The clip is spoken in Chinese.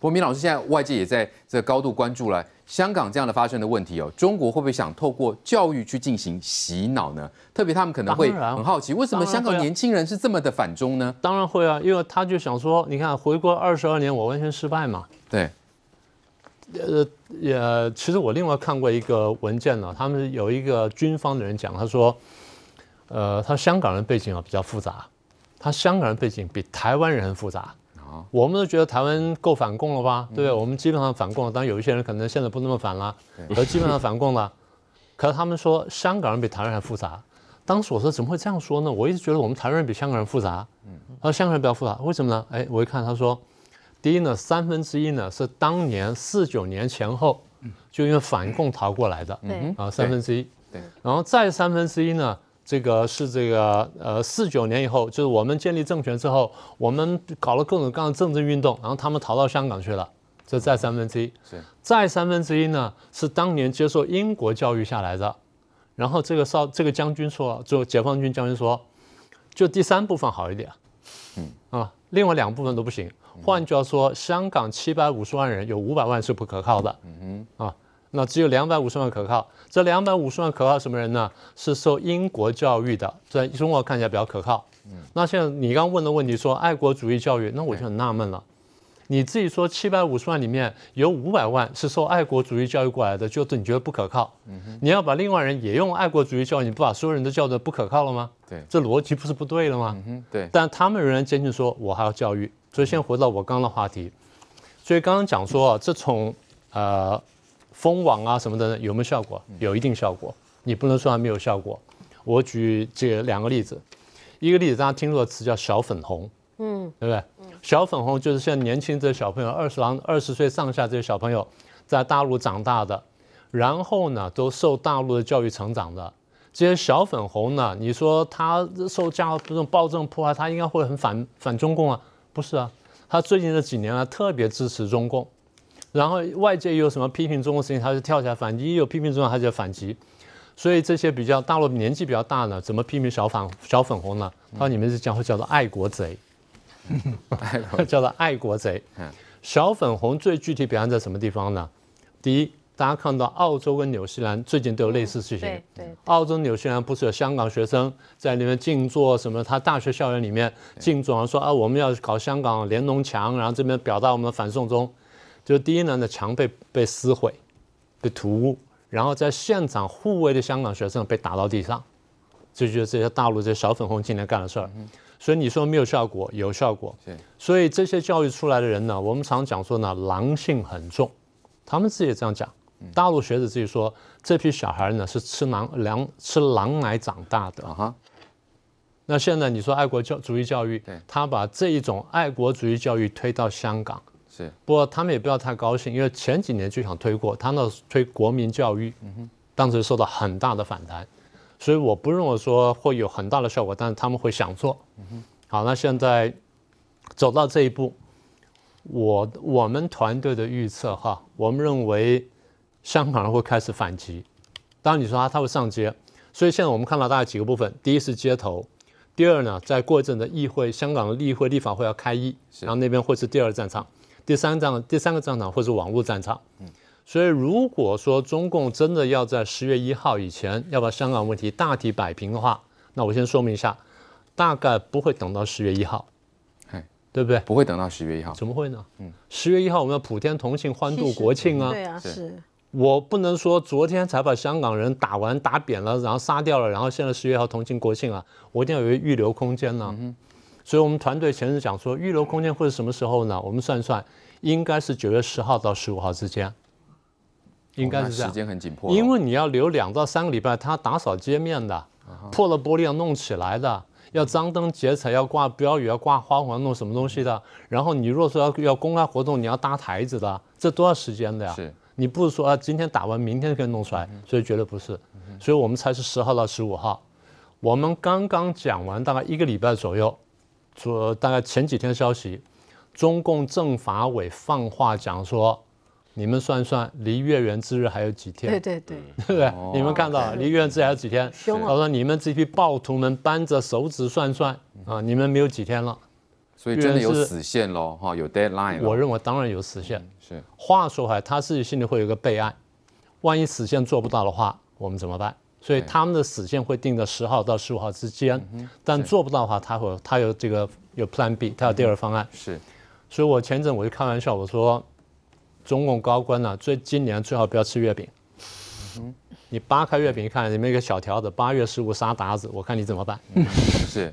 伯明老师，现在外界也在这高度关注了香港这样的发生的问题哦，中国会不会想透过教育去进行洗脑呢？特别他们可能会很好奇，为什么香港年轻人是这么的反中呢？当然会啊，因为他就想说，你看回国二十二年，我完全失败嘛。对，呃，也其实我另外看过一个文件呢，他们有一个军方的人讲，他说，呃，他香港人背景啊比较复杂，他香港人背景比台湾人很复杂。我们都觉得台湾够反共了吧，对不对？我们基本上反共了，当然有一些人可能现在不那么反了，可基本上反共了。可是他们说香港人比台湾人还复杂。当时我说怎么会这样说呢？我一直觉得我们台湾人比香港人复杂，嗯，说香港人比较复杂，为什么呢？哎，我一看他说，第一呢，三分之一呢是当年四九年前后就因为反共逃过来的，对，啊，三分之一，对，然后再三分之一呢。这个是这个呃，四九年以后，就是我们建立政权之后，我们搞了各种各样的政治运动，然后他们逃到香港去了，这再三分之一；是再三分之一呢，是当年接受英国教育下来的，然后这个少这个将军说，就解放军将军说，就第三部分好一点，嗯啊，另外两部分都不行。换句话说，香港七百五十万人有五百万是不可靠的，嗯哼啊。那只有两百五十万可靠，这两百五十万可靠什么人呢？是受英国教育的，在中国看起来比较可靠。嗯，那像你刚问的问题说爱国主义教育，那我就很纳闷了。你自己说七百五十万里面有五百万是受爱国主义教育过来的，就你觉得不可靠？嗯，你要把另外人也用爱国主义教育，你不把所有人都叫做不可靠了吗？对，这逻辑不是不对了吗？嗯对。但他们仍然坚持说我还要教育。所以先回到我刚的话题，所以刚刚讲说这从呃。封网啊什么的有没有效果？有一定效果，你不能说它没有效果。我举这两个例子，一个例子大家听过的词叫小粉红，嗯，对不对？小粉红就是现在年轻这小朋友，二十郎二十岁上下这些小朋友，在大陆长大的，然后呢都受大陆的教育成长的这些小粉红呢，你说他受这样这种暴政破坏，他应该会很反反中共啊？不是啊，他最近这几年啊特别支持中共。然后外界有什么批评中国事情，他就跳起来反击；有批评中国，他就反击。所以这些比较大陆年纪比较大的，怎么批评小粉小粉红呢？他说你们是将会叫做爱国贼，叫做爱国贼。小粉红最具体表现在什么地方呢？第一，大家看到澳洲跟纽西兰最近都有类似事情。澳洲、纽西兰不是有香港学生在里面静坐什么？他大学校园里面静坐，说啊我们要搞香港联农墙，然后这边表达我们的反送中。就第一呢，的墙被被撕毁，被涂污，然后在现场护卫的香港学生被打到地上，这就觉这些大陆这些小粉红今年干的事儿，所以你说没有效果，有效果。所以这些教育出来的人呢，我们常讲说呢，狼性很重，他们自己也这样讲，大陆学者自己说，这批小孩呢是吃狼粮、吃狼奶长大的啊哈。那现在你说爱国教主义教育，他把这一种爱国主义教育推到香港。对，不过他们也不要太高兴，因为前几年就想推过，他们推国民教育，当时受到很大的反弹，所以我不认为说会有很大的效果，但是他们会想做，好，那现在走到这一步，我我们团队的预测哈，我们认为香港人会开始反击，当然你说他他会上街，所以现在我们看到大概几个部分，第一是街头，第二呢，在过一阵的议会，香港的议会立法会要开议，然后那边会是第二战场。第三场第三个战场或是网络战场，嗯，所以如果说中共真的要在十月一号以前要把香港问题大体摆平的话，那我先说明一下，大概不会等到十月一号，对不对？不会等到十月一号，怎么会呢？嗯，十月一号我们要普天同庆欢度国庆啊，对啊，是我不能说昨天才把香港人打完打扁了，然后杀掉了，然后现在十月一号同庆国庆啊，我一定要有一个预留空间呢。所以，我们团队前日讲说，预留空间会是什么时候呢？我们算算，应该是九月十号到十五号之间，应该是这样。时间很紧迫，因为你要留两到三个礼拜，他打扫街面的，破了玻璃要弄起来的，要张灯结彩，要挂标语，要挂花环，弄什么东西的。然后，你如果说要要公开活动，你要搭台子的，这多少时间的呀？是，你不是说今天打完，明天就可以弄出来？所以，绝对不是。所以我们才是十号到十五号。我们刚刚讲完，大概一个礼拜左右。说大概前几天消息，中共政法委放话讲说，你们算算离月圆之日还有几天？对对对，对不对？你们看到离月圆之日还有几天？他说你们这批暴徒们扳着手指算算啊，你们没有几天了。所以真的有死线喽，哈，有 deadline。我认为当然有死线。是，话说回来，他自己心里会有个备案，万一死线做不到的话，我们怎么办？所以他们的死线会定在十号到十五号之间，但做不到的话，他会他有这个有 Plan B，他有第二方案。是，所以我前阵我就开玩笑，我说，中共高官呢，最今年最好不要吃月饼，你扒开月饼看里面一个小条子，八月十五杀鞑子，我看你怎么办。是。